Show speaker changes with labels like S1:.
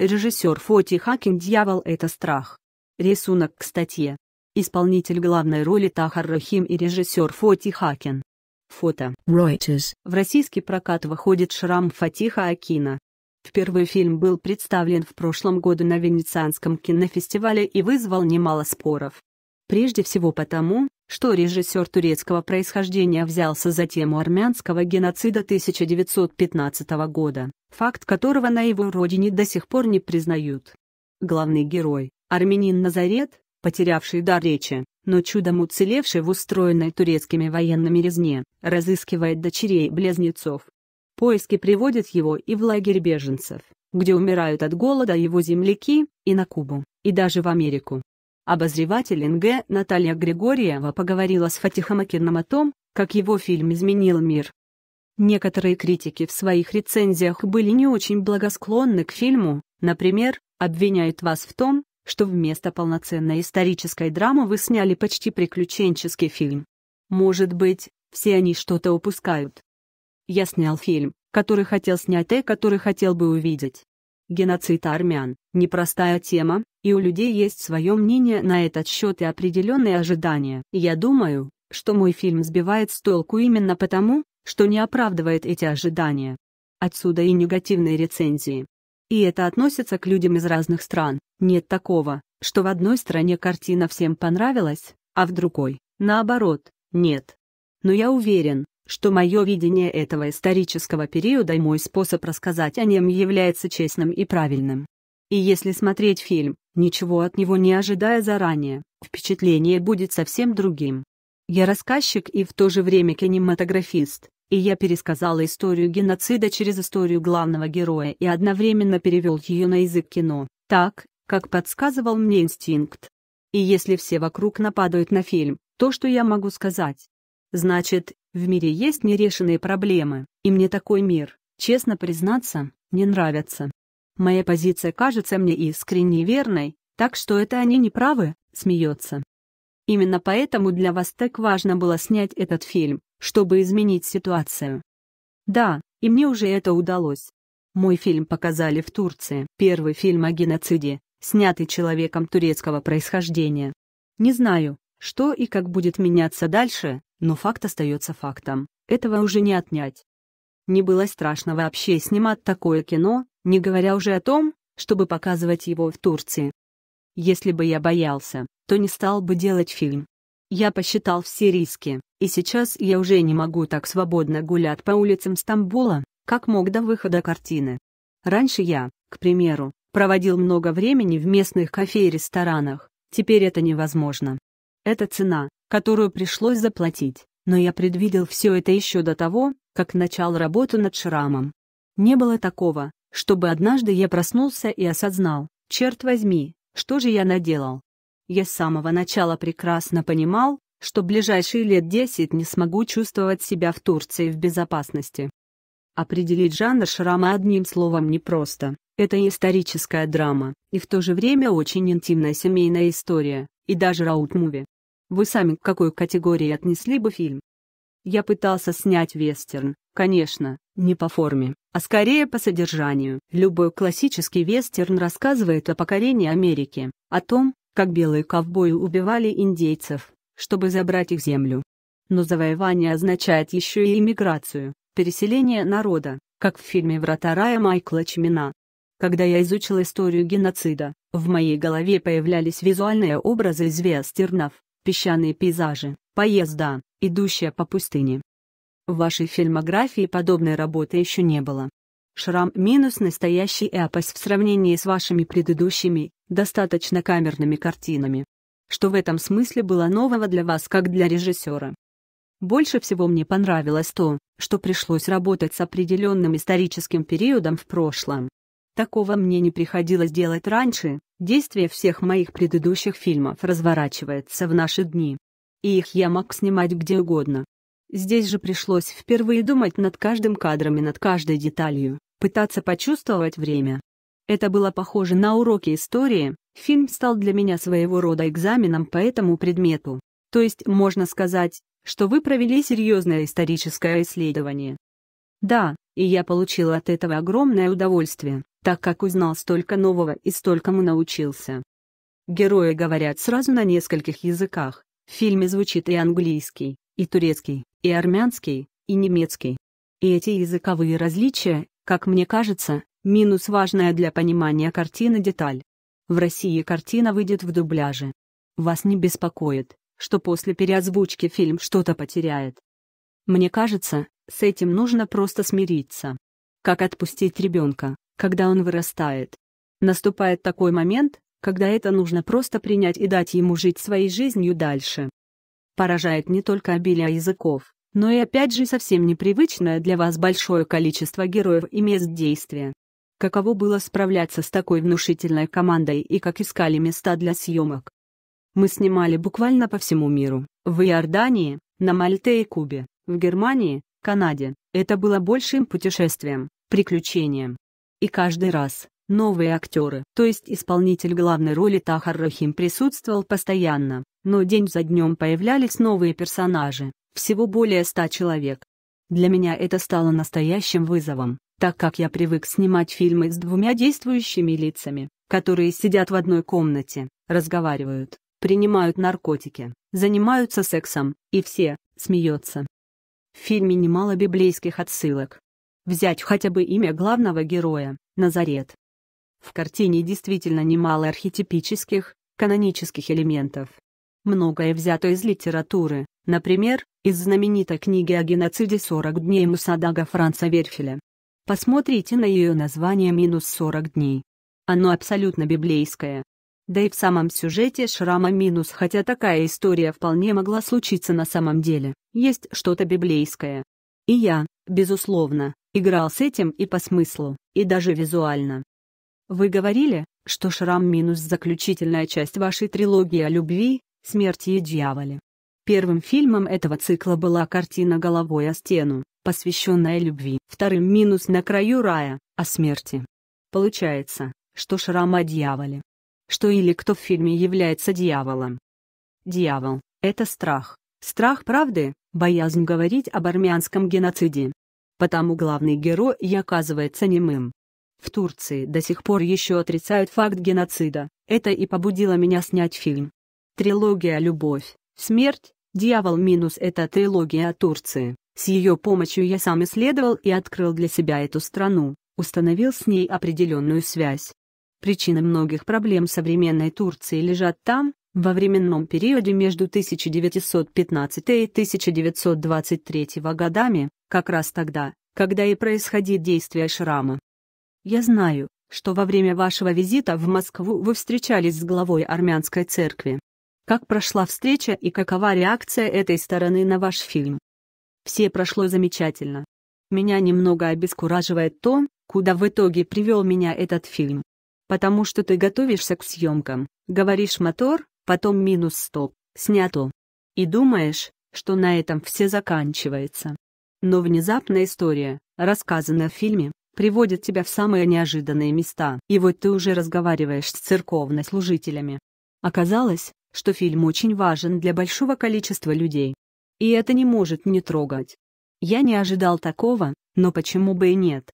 S1: Режиссер Фоти Хаким «Дьявол – это страх». Рисунок к статье. Исполнитель главной роли Тахар Рахим и режиссер Фоти Хакин. Фото. Reuters. В российский прокат выходит шрам Фатиха Акина. Впервые фильм был представлен в прошлом году на Венецианском кинофестивале и вызвал немало споров. Прежде всего потому, что режиссер турецкого происхождения взялся за тему армянского геноцида 1915 года, факт которого на его родине до сих пор не признают. Главный герой, армянин Назарет, потерявший дар речи, но чудом уцелевший в устроенной турецкими военными резне, разыскивает дочерей-близнецов. Поиски приводят его и в лагерь беженцев, где умирают от голода его земляки, и на Кубу, и даже в Америку, Обозреватель НГ Наталья Григорьева поговорила с Фатихом Акином о том, как его фильм изменил мир. Некоторые критики в своих рецензиях были не очень благосклонны к фильму, например, обвиняют вас в том, что вместо полноценной исторической драмы вы сняли почти приключенческий фильм. Может быть, все они что-то упускают. Я снял фильм, который хотел снять и который хотел бы увидеть. Геноцид армян – непростая тема, и у людей есть свое мнение на этот счет и определенные ожидания. Я думаю, что мой фильм сбивает с толку именно потому, что не оправдывает эти ожидания. Отсюда и негативные рецензии. И это относится к людям из разных стран. Нет такого, что в одной стране картина всем понравилась, а в другой, наоборот, нет. Но я уверен, что мое видение этого исторического периода и мой способ рассказать о нем является честным и правильным. И если смотреть фильм, ничего от него не ожидая заранее, впечатление будет совсем другим. Я рассказчик и в то же время кинематографист, и я пересказал историю геноцида через историю главного героя и одновременно перевел ее на язык кино, так, как подсказывал мне инстинкт. И если все вокруг нападают на фильм, то что я могу сказать? Значит, в мире есть нерешенные проблемы, и мне такой мир, честно признаться, не нравится. Моя позиция кажется мне искренне верной, так что это они не правы, смеется. Именно поэтому для вас так важно было снять этот фильм, чтобы изменить ситуацию. Да, и мне уже это удалось. Мой фильм показали в Турции, первый фильм о геноциде, снятый человеком турецкого происхождения. Не знаю, что и как будет меняться дальше, но факт остается фактом, этого уже не отнять. Не было страшно вообще снимать такое кино, не говоря уже о том, чтобы показывать его в Турции. Если бы я боялся, то не стал бы делать фильм. Я посчитал все риски, и сейчас я уже не могу так свободно гулять по улицам Стамбула, как мог до выхода картины. Раньше я, к примеру, проводил много времени в местных кафе и ресторанах, теперь это невозможно. Это цена, которую пришлось заплатить, но я предвидел все это еще до того, как начал работу над шрамом. Не было такого, чтобы однажды я проснулся и осознал, черт возьми, что же я наделал. Я с самого начала прекрасно понимал, что ближайшие лет 10 не смогу чувствовать себя в Турции в безопасности. Определить жанр шрама одним словом непросто. Это историческая драма, и в то же время очень интимная семейная история, и даже раут-муви. Вы сами к какой категории отнесли бы фильм? Я пытался снять вестерн, конечно, не по форме, а скорее по содержанию. Любой классический вестерн рассказывает о покорении Америки, о том, как белые ковбои убивали индейцев, чтобы забрать их землю. Но завоевание означает еще и иммиграцию, переселение народа, как в фильме «Врата рая» Майкла Чимина. Когда я изучил историю геноцида, в моей голове появлялись визуальные образы из вестернов, песчаные пейзажи, поезда, идущая по пустыне. В вашей фильмографии подобной работы еще не было. Шрам минус настоящий эпос в сравнении с вашими предыдущими, достаточно камерными картинами. Что в этом смысле было нового для вас, как для режиссера? Больше всего мне понравилось то, что пришлось работать с определенным историческим периодом в прошлом. Такого мне не приходилось делать раньше, действие всех моих предыдущих фильмов разворачивается в наши дни. И их я мог снимать где угодно. Здесь же пришлось впервые думать над каждым кадром и над каждой деталью, пытаться почувствовать время. Это было похоже на уроки истории, фильм стал для меня своего рода экзаменом по этому предмету. То есть можно сказать, что вы провели серьезное историческое исследование. Да, и я получил от этого огромное удовольствие, так как узнал столько нового и столькому научился. Герои говорят сразу на нескольких языках, в фильме звучит и английский, и турецкий, и армянский, и немецкий. И эти языковые различия, как мне кажется, минус важная для понимания картины деталь. В России картина выйдет в дубляже. Вас не беспокоит, что после переозвучки фильм что-то потеряет. Мне кажется, с этим нужно просто смириться. Как отпустить ребенка, когда он вырастает. Наступает такой момент, когда это нужно просто принять и дать ему жить своей жизнью дальше. Поражает не только обилие языков, но и опять же совсем непривычное для вас большое количество героев и мест действия. Каково было справляться с такой внушительной командой и как искали места для съемок? Мы снимали буквально по всему миру, в Иордании, на Мальте и Кубе, в Германии, Канаде. Это было большим путешествием, приключением. И каждый раз новые актеры, то есть исполнитель главной роли Тахар Рахим присутствовал постоянно, но день за днем появлялись новые персонажи, всего более ста человек. Для меня это стало настоящим вызовом, так как я привык снимать фильмы с двумя действующими лицами, которые сидят в одной комнате, разговаривают, принимают наркотики, занимаются сексом, и все, смеются. В фильме немало библейских отсылок, Взять хотя бы имя главного героя — Назарет. В картине действительно немало архетипических, канонических элементов. Многое взято из литературы, например, из знаменитой книги о геноциде «40 дней Мусадага Франца Верфеля». Посмотрите на ее название «Минус 40 дней». Оно абсолютно библейское. Да и в самом сюжете шрама минус, хотя такая история вполне могла случиться на самом деле, есть что-то библейское. И я, безусловно, Играл с этим и по смыслу, и даже визуально. Вы говорили, что «Шрам минус» — заключительная часть вашей трилогии о любви, смерти и дьяволе. Первым фильмом этого цикла была картина «Головой о стену», посвященная любви. Вторым минус «На краю рая», о смерти. Получается, что «Шрам о дьяволе». Что или кто в фильме является дьяволом. Дьявол — это страх. Страх правды, боязнь говорить об армянском геноциде, Потому главный герой и оказывается немым. В Турции до сих пор еще отрицают факт геноцида, это и побудило меня снять фильм. Трилогия «Любовь, смерть, дьявол» минус это трилогия о Турции. С ее помощью я сам исследовал и открыл для себя эту страну, установил с ней определенную связь. Причины многих проблем современной Турции лежат там, во временном периоде между 1915 и 1923 годами, как раз тогда, когда и происходит действие шрама. Я знаю, что во время вашего визита в Москву вы встречались с главой армянской церкви. Как прошла встреча и какова реакция этой стороны на ваш фильм? Все прошло замечательно. Меня немного обескураживает то, куда в итоге привел меня этот фильм. Потому что ты готовишься к съемкам, говоришь мотор, потом минус стоп, снято. И думаешь, что на этом все заканчивается. Но внезапная история, рассказанная в фильме, приводит тебя в самые неожиданные места. И вот ты уже разговариваешь с церковнослужителями. Оказалось, что фильм очень важен для большого количества людей. И это не может не трогать. Я не ожидал такого, но почему бы и нет?